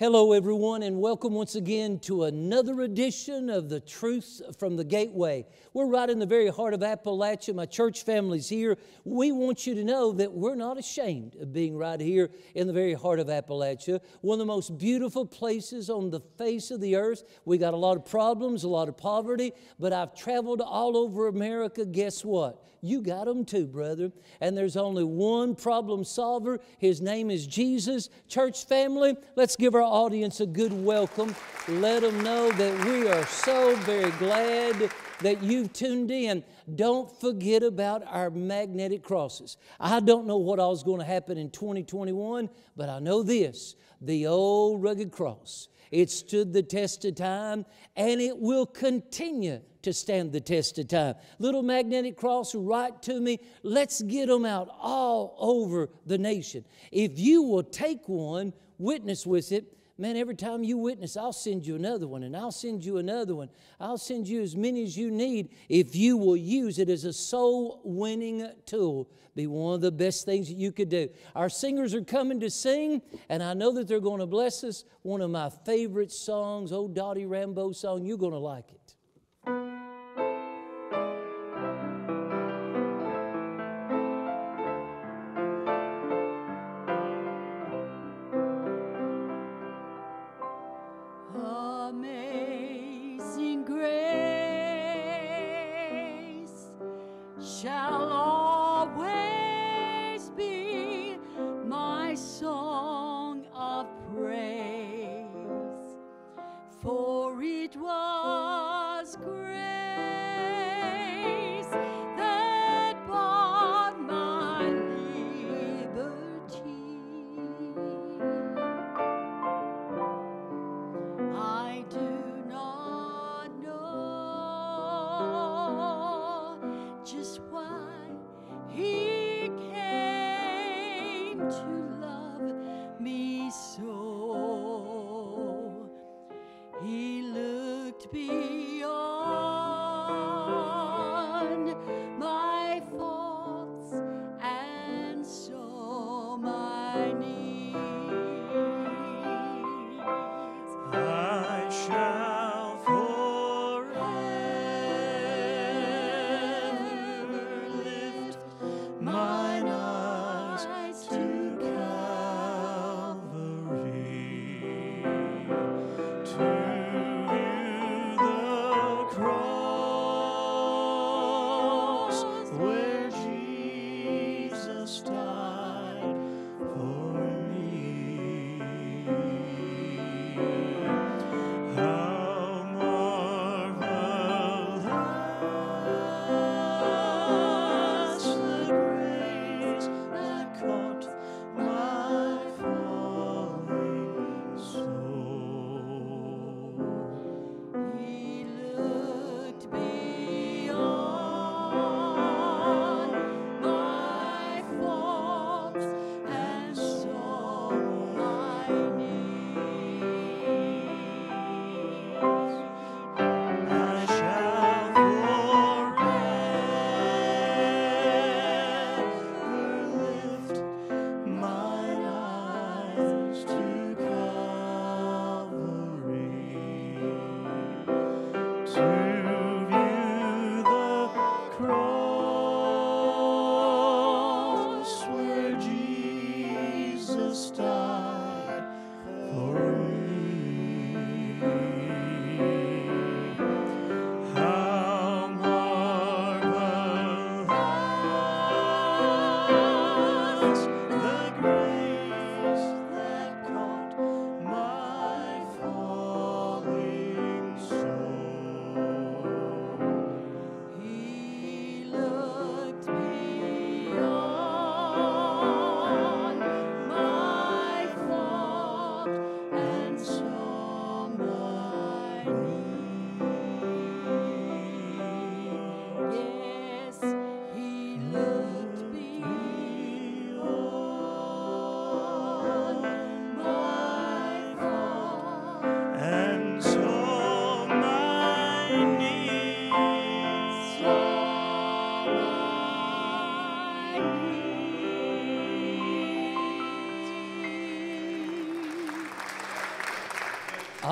Hello, everyone, and welcome once again to another edition of the Truth from the Gateway. We're right in the very heart of Appalachia. My church family's here. We want you to know that we're not ashamed of being right here in the very heart of Appalachia, one of the most beautiful places on the face of the earth. We got a lot of problems, a lot of poverty, but I've traveled all over America. Guess what? You got them too, brother. And there's only one problem solver. His name is Jesus. Church family, let's give our audience a good welcome. Let them know that we are so very glad that you've tuned in. Don't forget about our magnetic crosses. I don't know what all is going to happen in 2021, but I know this the old rugged cross. It stood the test of time and it will continue to stand the test of time. Little magnetic cross, write to me. Let's get them out all over the nation. If you will take one, witness with it, Man, every time you witness, I'll send you another one, and I'll send you another one. I'll send you as many as you need if you will use it as a soul winning tool. Be one of the best things that you could do. Our singers are coming to sing, and I know that they're going to bless us. One of my favorite songs, old Dottie Rambo song, you're going to like it.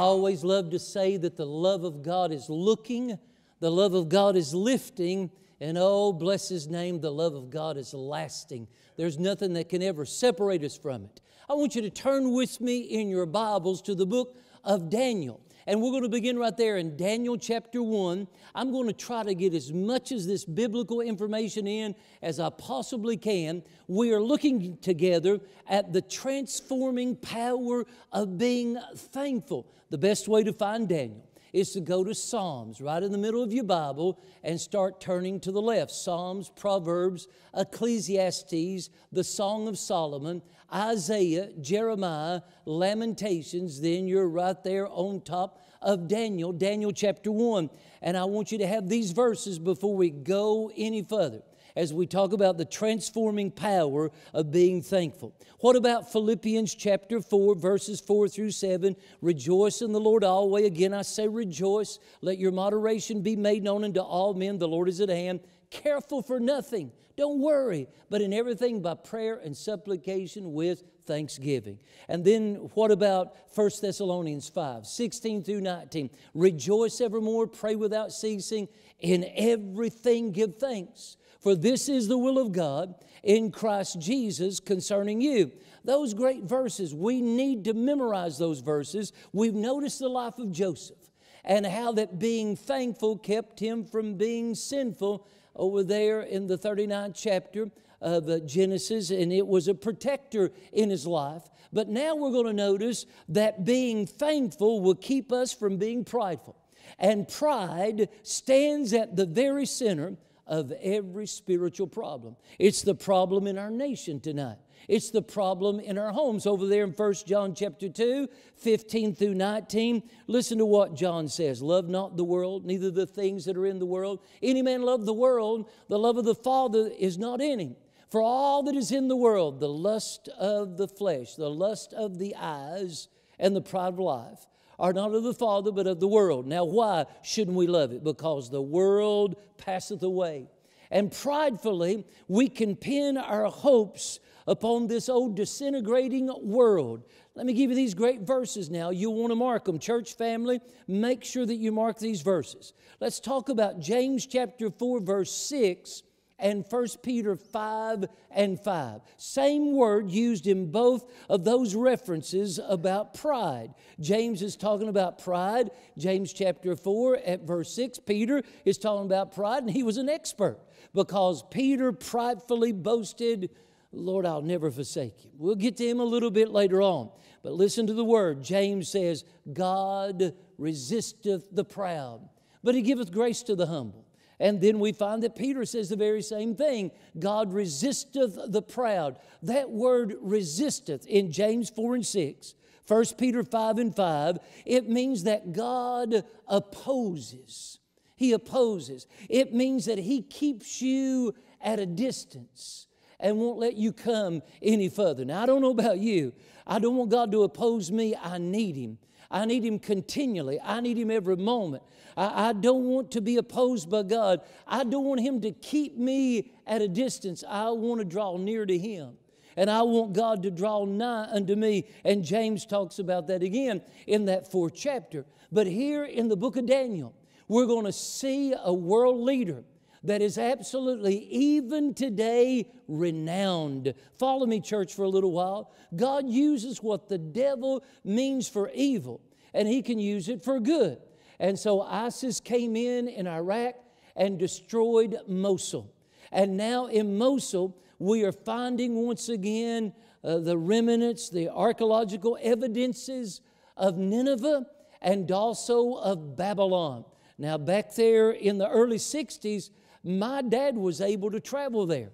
always love to say that the love of God is looking, the love of God is lifting, and oh, bless His name, the love of God is lasting. There's nothing that can ever separate us from it. I want you to turn with me in your Bibles to the book of Daniel. And we're going to begin right there in Daniel chapter 1. I'm going to try to get as much as this biblical information in as I possibly can. We are looking together at the transforming power of being thankful. The best way to find Daniel is to go to Psalms, right in the middle of your Bible, and start turning to the left. Psalms, Proverbs, Ecclesiastes, the Song of Solomon, Isaiah, Jeremiah, Lamentations. Then you're right there on top of Daniel, Daniel chapter 1. And I want you to have these verses before we go any further as we talk about the transforming power of being thankful. What about Philippians chapter 4, verses 4 through 7? Rejoice in the Lord always. Again, I say rejoice. Let your moderation be made known unto all men. The Lord is at hand. Careful for nothing. Don't worry, but in everything by prayer and supplication with thanksgiving. And then what about 1 Thessalonians 5 16 through 19? Rejoice evermore, pray without ceasing, in everything give thanks. For this is the will of God in Christ Jesus concerning you. Those great verses, we need to memorize those verses. We've noticed the life of Joseph and how that being thankful kept him from being sinful over there in the 39th chapter of uh, Genesis, and it was a protector in his life. But now we're going to notice that being thankful will keep us from being prideful. And pride stands at the very center of every spiritual problem. It's the problem in our nation tonight. It's the problem in our homes. Over there in 1 John chapter 2, 15 through 19, listen to what John says. Love not the world, neither the things that are in the world. Any man love the world, the love of the Father is not in him. For all that is in the world, the lust of the flesh, the lust of the eyes, and the pride of life, are not of the Father, but of the world. Now, why shouldn't we love it? Because the world passeth away. And pridefully, we can pin our hopes upon this old disintegrating world. Let me give you these great verses now. you want to mark them. Church family, make sure that you mark these verses. Let's talk about James chapter 4, verse 6 and 1 Peter 5 and 5. Same word used in both of those references about pride. James is talking about pride, James chapter 4 at verse 6. Peter is talking about pride, and he was an expert because Peter pridefully boasted, Lord, I'll never forsake you. We'll get to him a little bit later on. But listen to the word. James says, God resisteth the proud, but he giveth grace to the humble. And then we find that Peter says the very same thing God resisteth the proud. That word resisteth in James 4 and 6, 1 Peter 5 and 5, it means that God opposes. He opposes. It means that He keeps you at a distance and won't let you come any further. Now, I don't know about you. I don't want God to oppose me. I need Him. I need Him continually. I need Him every moment. I, I don't want to be opposed by God. I don't want Him to keep me at a distance. I want to draw near to Him and I want God to draw nigh unto me. And James talks about that again in that fourth chapter. But here in the book of Daniel, we're going to see a world leader that is absolutely, even today, renowned. Follow me, church, for a little while. God uses what the devil means for evil, and he can use it for good. And so ISIS came in in Iraq and destroyed Mosul. And now in Mosul, we are finding once again uh, the remnants, the archaeological evidences of Nineveh and also of Babylon. Now, back there in the early 60s, my dad was able to travel there.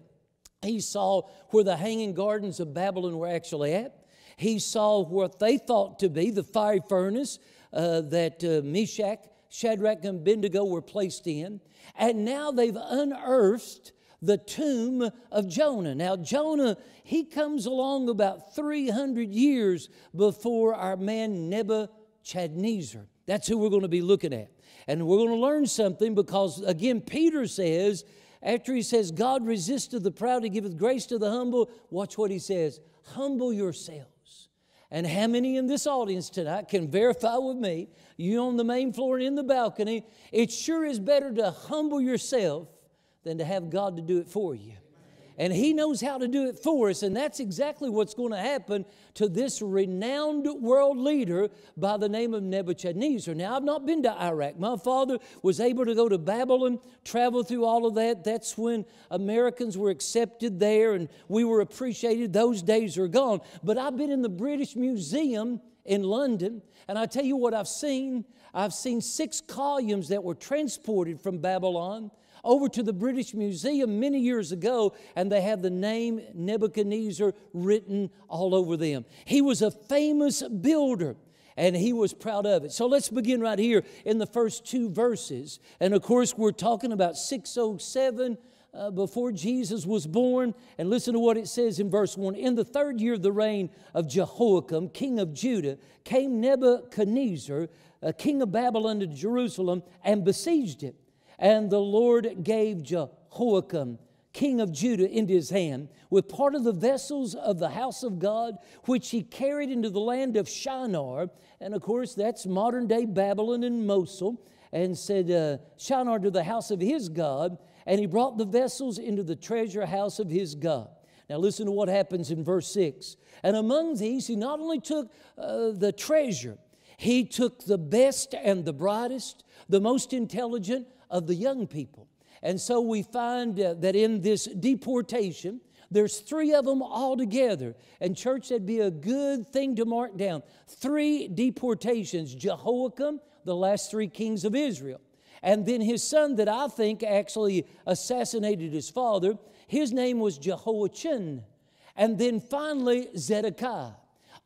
He saw where the hanging gardens of Babylon were actually at. He saw what they thought to be the fiery furnace uh, that uh, Meshach, Shadrach, and Abednego were placed in. And now they've unearthed the tomb of Jonah. Now, Jonah, he comes along about 300 years before our man Nebuchadnezzar. That's who we're going to be looking at. And we're going to learn something because, again, Peter says, after he says, God resisteth the proud, he giveth grace to the humble, watch what he says humble yourselves. And how many in this audience tonight can verify with me, you on the main floor and in the balcony, it sure is better to humble yourself than to have God to do it for you and He knows how to do it for us. And that's exactly what's going to happen to this renowned world leader by the name of Nebuchadnezzar. Now, I've not been to Iraq. My father was able to go to Babylon, travel through all of that. That's when Americans were accepted there and we were appreciated. Those days are gone. But I've been in the British Museum in London, and I tell you what I've seen. I've seen six columns that were transported from Babylon over to the British Museum many years ago, and they have the name Nebuchadnezzar written all over them. He was a famous builder and he was proud of it. So let's begin right here in the first two verses. And of course, we're talking about 607 uh, before Jesus was born. And listen to what it says in verse 1 In the third year of the reign of Jehoiakim, king of Judah, came Nebuchadnezzar, uh, king of Babylon, to Jerusalem and besieged it. And the Lord gave Jehoiakim, king of Judah, into his hand, with part of the vessels of the house of God, which he carried into the land of Shinar. And of course, that's modern day Babylon and Mosul. And said, uh, Shinar to the house of his God, and he brought the vessels into the treasure house of his God. Now, listen to what happens in verse 6. And among these, he not only took uh, the treasure, he took the best and the brightest, the most intelligent, of the young people. And so we find uh, that in this deportation, there's three of them all together. And, church, that'd be a good thing to mark down. Three deportations Jehoiakim, the last three kings of Israel. And then his son, that I think actually assassinated his father, his name was Jehoiachin. And then finally, Zedekiah.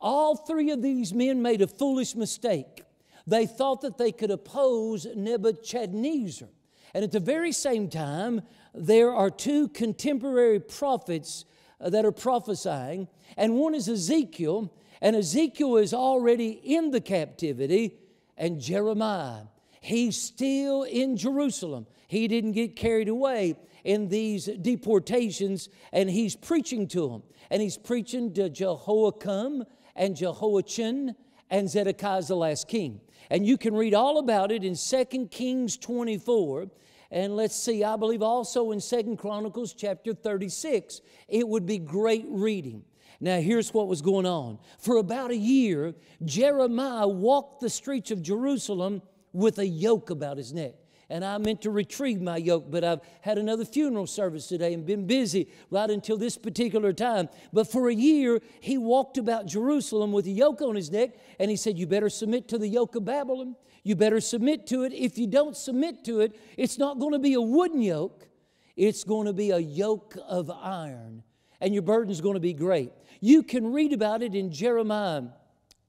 All three of these men made a foolish mistake. They thought that they could oppose Nebuchadnezzar. And at the very same time, there are two contemporary prophets uh, that are prophesying, and one is Ezekiel, and Ezekiel is already in the captivity, and Jeremiah. He's still in Jerusalem. He didn't get carried away in these deportations, and he's preaching to them. And he's preaching to Jehoiakim and Jehoiachin and Zedekiah the last king. And you can read all about it in 2 Kings 24. And let's see, I believe also in 2 Chronicles chapter 36. It would be great reading. Now, here's what was going on. For about a year, Jeremiah walked the streets of Jerusalem with a yoke about his neck and I meant to retrieve my yoke, but I've had another funeral service today and been busy right until this particular time. But for a year, he walked about Jerusalem with a yoke on his neck, and he said, You better submit to the yoke of Babylon. You better submit to it. If you don't submit to it, it's not going to be a wooden yoke, it's going to be a yoke of iron, and your burden's going to be great. You can read about it in Jeremiah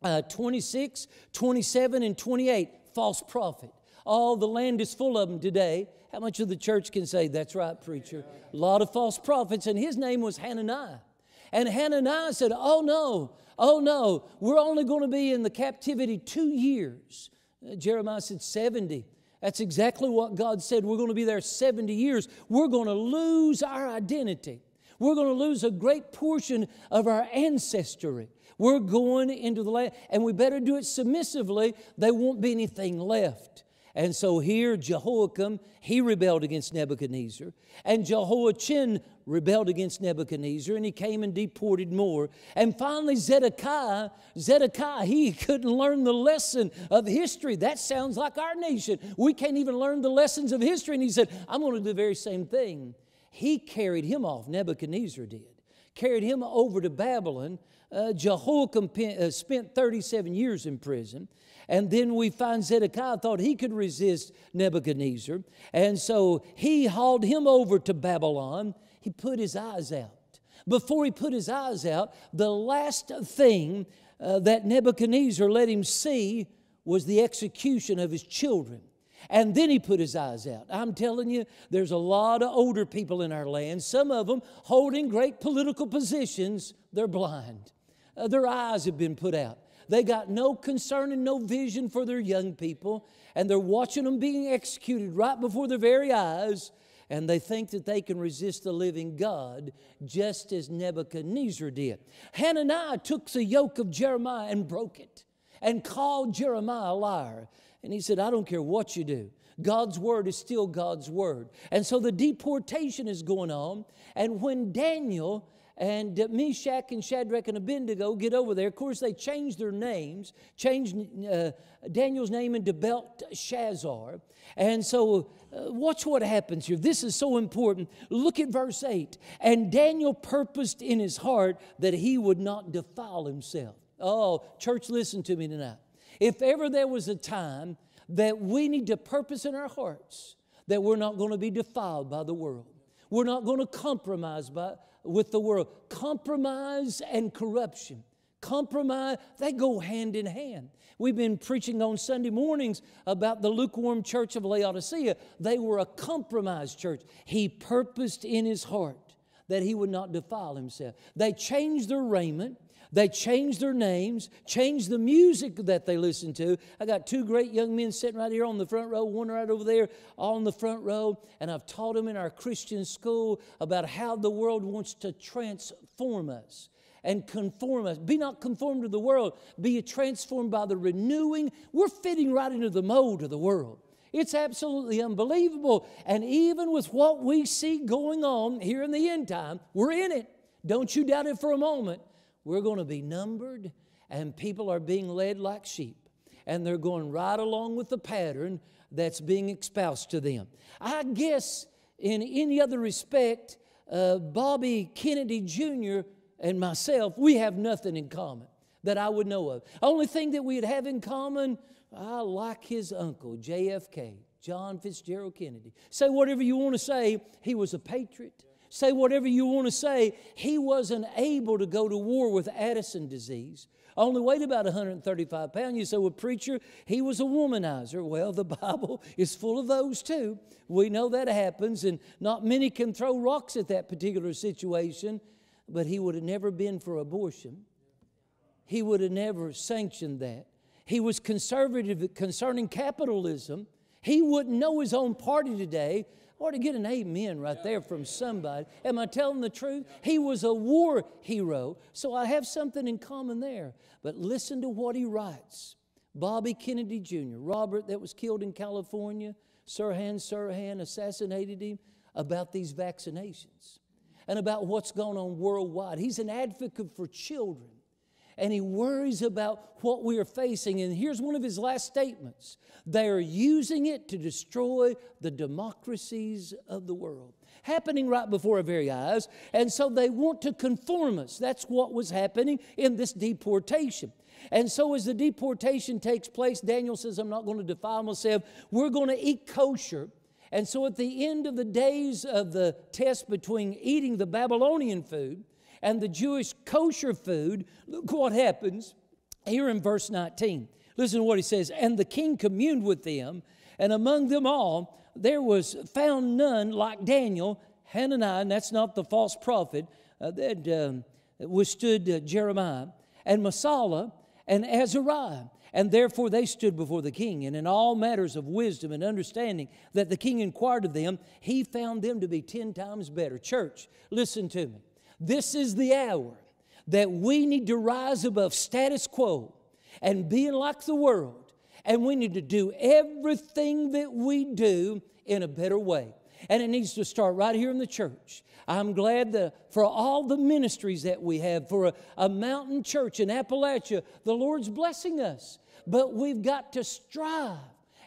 uh, 26, 27, and 28, false prophet. All the land is full of them today. How much of the church can say, That's right, preacher? A lot of false prophets, and his name was Hananiah. And Hananiah said, Oh no, oh no, we're only going to be in the captivity two years. Uh, Jeremiah said, 70. That's exactly what God said. We're going to be there 70 years. We're going to lose our identity. We're going to lose a great portion of our ancestry. We're going into the land, and we better do it submissively. There won't be anything left. And so here, Jehoiakim, he rebelled against Nebuchadnezzar. And Jehoiachin rebelled against Nebuchadnezzar, and he came and deported more. And finally, Zedekiah, Zedekiah, he couldn't learn the lesson of history. That sounds like our nation. We can't even learn the lessons of history. And he said, I'm going to do the very same thing. He carried him off, Nebuchadnezzar did, carried him over to Babylon. Uh, Jehoiakim uh, spent 37 years in prison. And then we find Zedekiah thought he could resist Nebuchadnezzar. And so he hauled him over to Babylon. He put his eyes out. Before he put his eyes out, the last thing uh, that Nebuchadnezzar let him see was the execution of his children. And then he put his eyes out. I'm telling you, there's a lot of older people in our land, some of them holding great political positions. They're blind, uh, their eyes have been put out. They got no concern and no vision for their young people, and they're watching them being executed right before their very eyes, and they think that they can resist the living God just as Nebuchadnezzar did. Hananiah took the yoke of Jeremiah and broke it and called Jeremiah a liar. And he said, I don't care what you do. God's word is still God's word. And so the deportation is going on. And when Daniel and uh, Meshach and Shadrach and Abednego get over there. Of course, they change their names, change uh, Daniel's name into Belteshazzar. And so, uh, watch what happens here. This is so important. Look at verse 8. And Daniel purposed in his heart that he would not defile himself. Oh, church, listen to me tonight. If ever there was a time that we need to purpose in our hearts that we're not going to be defiled by the world, we're not going to compromise by with the world. Compromise and corruption. Compromise, they go hand in hand. We've been preaching on Sunday mornings about the lukewarm church of Laodicea. They were a compromised church. He purposed in his heart that he would not defile himself. They changed their raiment they changed their names, changed the music that they listened to. I got two great young men sitting right here on the front row, one right over there on the front row, and I've taught them in our Christian school about how the world wants to transform us and conform us. Be not conformed to the world, be transformed by the renewing. We're fitting right into the mold of the world. It's absolutely unbelievable. And even with what we see going on here in the end time, we're in it. Don't you doubt it for a moment. We're going to be numbered, and people are being led like sheep. And they're going right along with the pattern that's being espoused to them. I guess, in any other respect, uh, Bobby Kennedy Jr. and myself, we have nothing in common that I would know of. Only thing that we'd have in common, I like his uncle, JFK, John Fitzgerald Kennedy. Say whatever you want to say, he was a patriot say whatever you want to say. He wasn't able to go to war with Addison disease. Only weighed about 135 pounds. You say, well, preacher, he was a womanizer. Well, the Bible is full of those too. We know that happens, and not many can throw rocks at that particular situation, but he would have never been for abortion. He would have never sanctioned that. He was conservative concerning capitalism. He wouldn't know his own party today or to get an amen right there from somebody. Am I telling the truth? He was a war hero, so I have something in common there. But listen to what he writes Bobby Kennedy Jr., Robert that was killed in California, Sirhan Sirhan assassinated him about these vaccinations and about what's going on worldwide. He's an advocate for children and he worries about what we are facing. And here's one of his last statements they are using it to destroy the democracies of the world. Happening right before our very eyes, and so they want to conform us. That's what was happening in this deportation. And so, as the deportation takes place, Daniel says, I'm not going to defile myself. We're going to eat kosher and so at the end of the days of the test between eating the Babylonian food and the Jewish kosher food, look what happens here in verse 19. Listen to what he says. And the king communed with them, and among them all there was found none like Daniel, Hananiah, and that's not the false prophet uh, that um, withstood uh, Jeremiah, and Masala, and Azariah. And therefore they stood before the king, and in all matters of wisdom and understanding that the king inquired of them, he found them to be ten times better. Church, listen to me. This is the hour that we need to rise above status quo and being like the world. And we need to do everything that we do in a better way. And it needs to start right here in the church. I'm glad that for all the ministries that we have, for a, a mountain church in Appalachia, the Lord's blessing us. But we've got to strive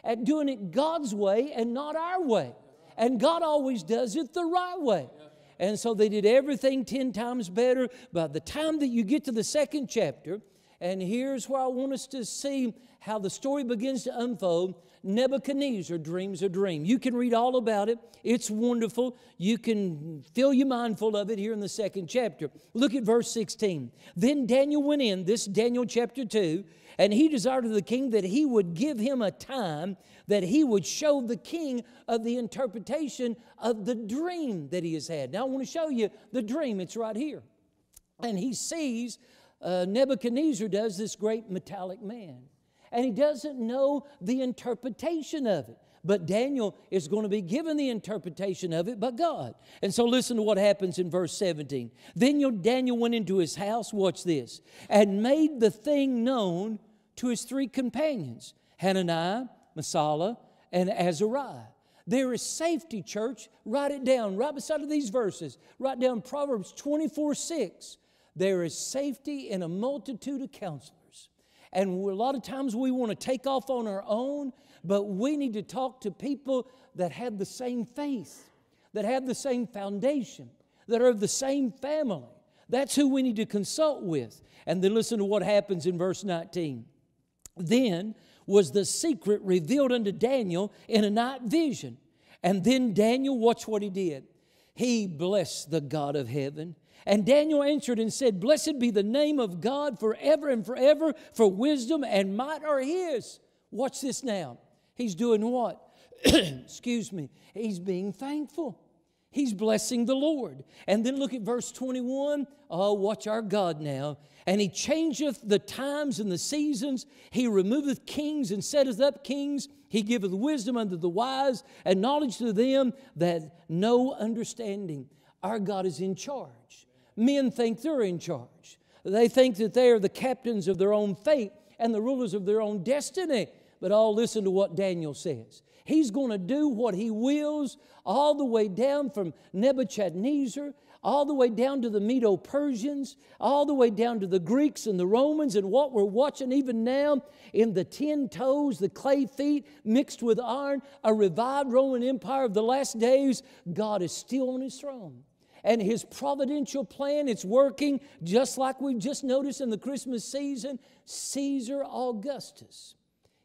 at doing it God's way and not our way. And God always does it the right way. And so they did everything 10 times better. By the time that you get to the second chapter, and here's where I want us to see how the story begins to unfold. Nebuchadnezzar dreams a dream. You can read all about it, it's wonderful. You can fill your mind full of it here in the second chapter. Look at verse 16. Then Daniel went in, this Daniel chapter 2. And he desired of the king that he would give him a time that he would show the king of the interpretation of the dream that he has had. Now, I want to show you the dream, it's right here. And he sees uh, Nebuchadnezzar does this great metallic man, and he doesn't know the interpretation of it but Daniel is going to be given the interpretation of it by God. And so listen to what happens in verse 17. Then Daniel went into his house, watch this, and made the thing known to his three companions Hananiah, Messiah, and Azariah. There is safety, church. Write it down right beside of these verses. Write down Proverbs 24 6. There is safety in a multitude of counselors. And a lot of times we want to take off on our own, but we need to talk to people that have the same faith, that have the same foundation, that are of the same family. That's who we need to consult with. And then listen to what happens in verse 19. Then was the secret revealed unto Daniel in a night vision. And then Daniel, watch what he did. He blessed the God of heaven. And Daniel answered and said, Blessed be the name of God forever and forever, for wisdom and might are his. Watch this now. He's doing what? Excuse me. He's being thankful. He's blessing the Lord. And then look at verse 21. Oh, watch our God now. And he changeth the times and the seasons. He removeth kings and setteth up kings. He giveth wisdom unto the wise and knowledge to them that know understanding. Our God is in charge. Men think they're in charge, they think that they are the captains of their own fate and the rulers of their own destiny. But oh, listen to what Daniel says. He's going to do what he wills all the way down from Nebuchadnezzar, all the way down to the Medo Persians, all the way down to the Greeks and the Romans, and what we're watching even now in the ten toes, the clay feet mixed with iron, a revived Roman Empire of the last days. God is still on his throne and his providential plan it's working just like we just noticed in the christmas season caesar augustus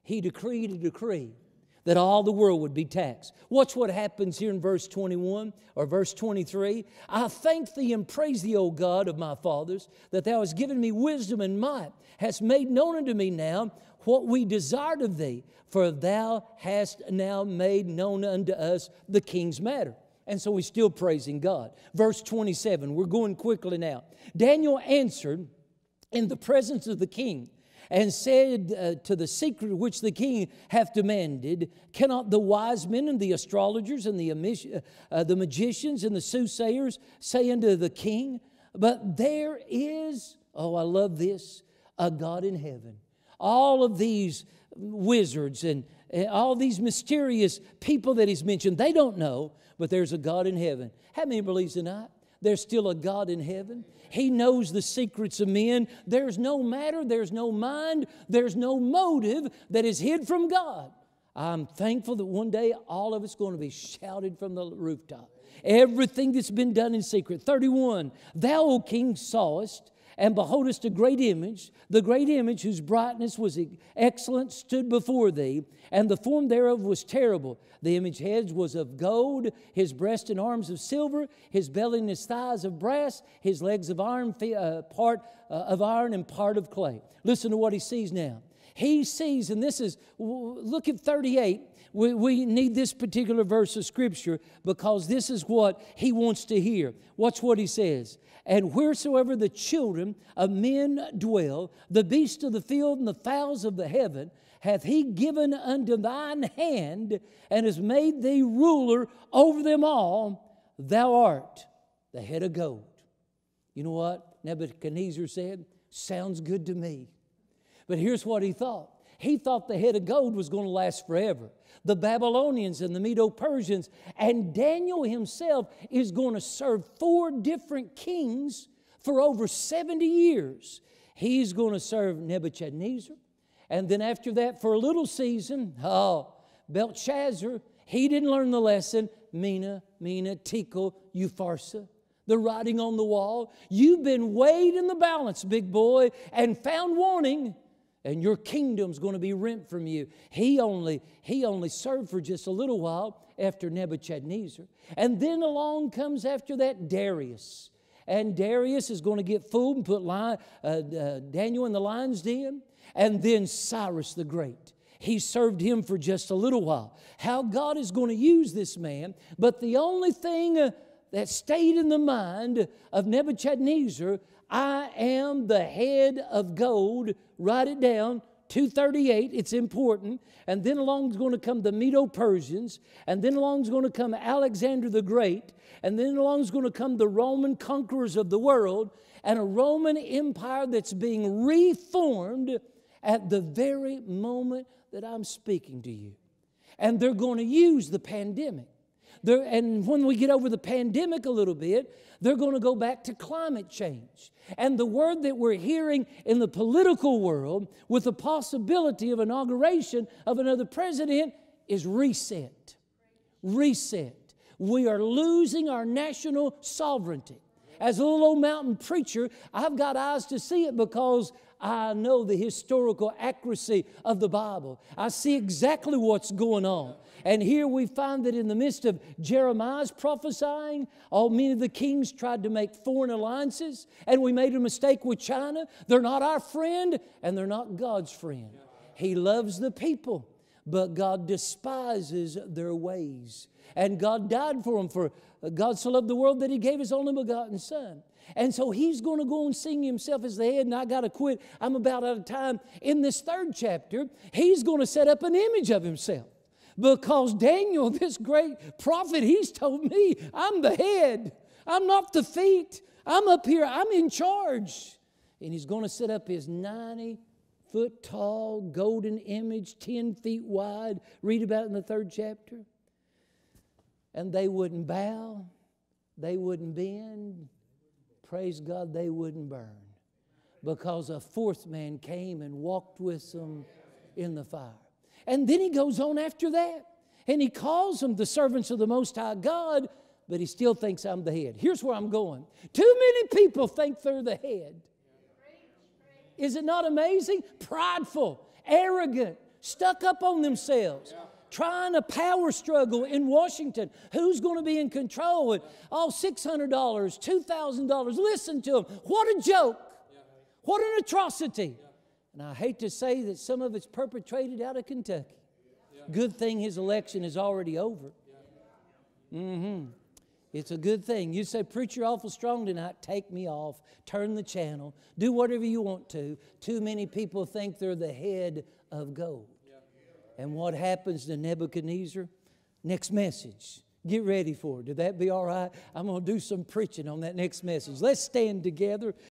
he decreed a decree that all the world would be taxed. Watch what happens here in verse 21 or verse 23. I thank thee and praise thee, O God of my fathers, that thou hast given me wisdom and might, hast made known unto me now what we desired of thee, for thou hast now made known unto us the king's matter. And so we're still praising God. Verse 27, we're going quickly now. Daniel answered in the presence of the king and said uh, to the secret which the king hath demanded, Cannot the wise men and the astrologers and the, uh, uh, the magicians and the soothsayers say unto the king, But there is, oh, I love this, a God in heaven. All of these wizards and uh, all these mysterious people that he's mentioned, they don't know, but there's a God in heaven. How many believes tonight? There's still a God in heaven. He knows the secrets of men. There's no matter, there's no mind, there's no motive that is hid from God. I'm thankful that one day all of it's going to be shouted from the rooftop. Everything that's been done in secret. 31, thou, O king, sawest and beholdest a great image, the great image whose brightness was excellent stood before thee, and the form thereof was terrible. The image head was of gold, his breast and arms of silver, his belly and his thighs of brass, his legs of iron, uh, part uh, of iron and part of clay. Listen to what he sees now. He sees, and this is, look at 38. We, we need this particular verse of Scripture because this is what he wants to hear. Watch what he says. And wheresoever the children of men dwell, the beasts of the field and the fowls of the heaven, hath he given unto thine hand, and has made thee ruler over them all. Thou art the head of gold. You know what Nebuchadnezzar said? Sounds good to me. But here's what he thought he thought the head of gold was going to last forever the Babylonians and the Medo Persians. And Daniel himself is going to serve four different kings for over 70 years. He's going to serve Nebuchadnezzar. And then after that, for a little season, oh, Belshazzar, he didn't learn the lesson. Mena, Mena, Tekel, Upharsa the writing on the wall. You've been weighed in the balance, big boy, and found wanting and your kingdom's going to be rent from you. He only, he only served for just a little while after Nebuchadnezzar. And then along comes after that Darius. And Darius is going to get food and put lion, uh, uh, Daniel in the lion's den. And then Cyrus the Great. He served him for just a little while. How God is going to use this man. But the only thing. Uh, that stayed in the mind of Nebuchadnezzar I am the head of gold. Write it down. 238, it's important. And then along is going to come the Medo Persians. And then along is going to come Alexander the Great. And then along is going to come the Roman conquerors of the world. And a Roman empire that's being reformed at the very moment that I'm speaking to you. And they're going to use the pandemic they're, and when we get over the pandemic a little bit, they're going to go back to climate change. And the word that we're hearing in the political world with the possibility of inauguration of another president is reset. Reset. We are losing our national sovereignty. As a little old mountain preacher, I've got eyes to see it because I know the historical accuracy of the Bible. I see exactly what's going on. And here we find that in the midst of Jeremiah's prophesying, all many of the kings tried to make foreign alliances, and we made a mistake with China. They're not our friend, and they're not God's friend. He loves the people, but God despises their ways. And God died for them, for God so loved the world that He gave His only begotten Son. And so he's going to go and sing himself as the head, and I got to quit. I'm about out of time. In this third chapter, he's going to set up an image of himself because Daniel, this great prophet, he's told me, I'm the head, I'm not the feet, I'm up here, I'm in charge. And he's going to set up his 90 foot tall golden image, 10 feet wide. Read about it in the third chapter. And they wouldn't bow, they wouldn't bend, praise God they wouldn't burn because a fourth man came and walked with them in the fire. And then he goes on after that and he calls them the servants of the Most High God, but he still thinks I'm the head. Here's where I'm going. Too many people think they're the head. Is it not amazing? Prideful, arrogant, stuck up on themselves, trying a power struggle in Washington. Who's going to be in control? And all $600, $2,000. Listen to them. What a joke. What an atrocity. And I hate to say that some of it's perpetrated out of Kentucky. Good thing his election is already over. Mm-hmm. It's a good thing. You say, Preacher, awful strong tonight. Take me off. Turn the channel. Do whatever you want to. Too many people think they're the head of gold. And what happens to Nebuchadnezzar? Next message. Get ready for it. Did that be all right? I'm going to do some preaching on that next message. Let's stand together